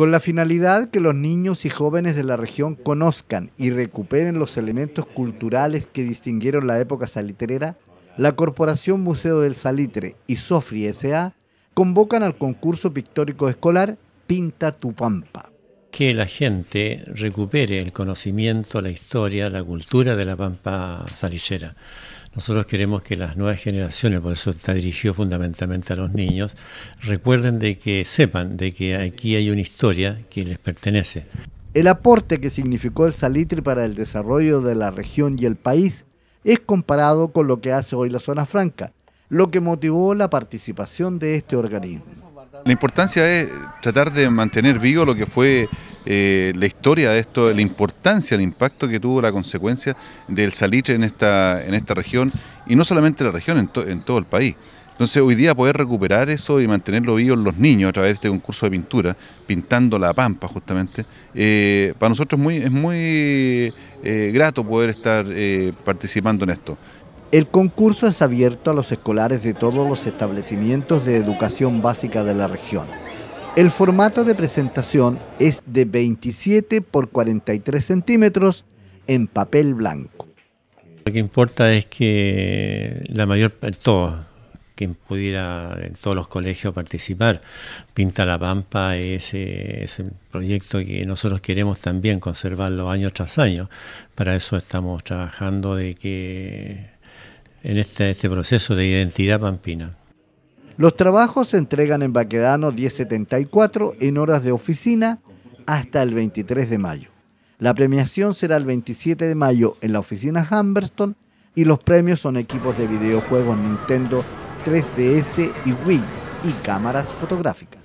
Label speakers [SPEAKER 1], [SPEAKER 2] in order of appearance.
[SPEAKER 1] con la finalidad que los niños y jóvenes de la región conozcan y recuperen los elementos culturales que distinguieron la época salitrera, la Corporación Museo del Salitre y Sofri S.A. convocan al concurso pictórico escolar Pinta tu Pampa.
[SPEAKER 2] Que la gente recupere el conocimiento, la historia, la cultura de la Pampa salitrera. Nosotros queremos que las nuevas generaciones, por eso está dirigido fundamentalmente a los niños, recuerden de que sepan de que aquí hay una historia que les pertenece.
[SPEAKER 1] El aporte que significó el salitre para el desarrollo de la región y el país es comparado con lo que hace hoy la zona franca, lo que motivó la participación de este organismo.
[SPEAKER 3] La importancia es tratar de mantener vivo lo que fue eh, la historia de esto, la importancia, el impacto que tuvo la consecuencia del salitre en esta, región, y no solamente en la región, en, todo el país. Entonces hoy día poder recuperar eso y mantenerlo vivo en los niños a través de este concurso de pintura, pintando la pampa justamente, eh, para nosotros es muy, muy eh, grato poder estar participando en esto. El concurso es abierto a los escolares
[SPEAKER 1] de todos los establecimientos de educación básica de la región. El formato de presentación es de 27 por 43 centímetros en papel blanco.
[SPEAKER 2] Lo que importa es que la mayor, todo, quien pudiera en todos los colegios participar. Pinta la Pampa es, el eh, proyecto que nosotros queremos también conservarlo año tras año. Para eso estamos trabajando de que en este, este proceso de identidad pampina.
[SPEAKER 1] Los trabajos se entregan en Baquedano 1074 en horas de oficina hasta el 23 de mayo. La premiación será el 27 de mayo en la oficina Humberston y los premios son equipos de videojuegos Nintendo 3DS y Wii y cámaras fotográficas.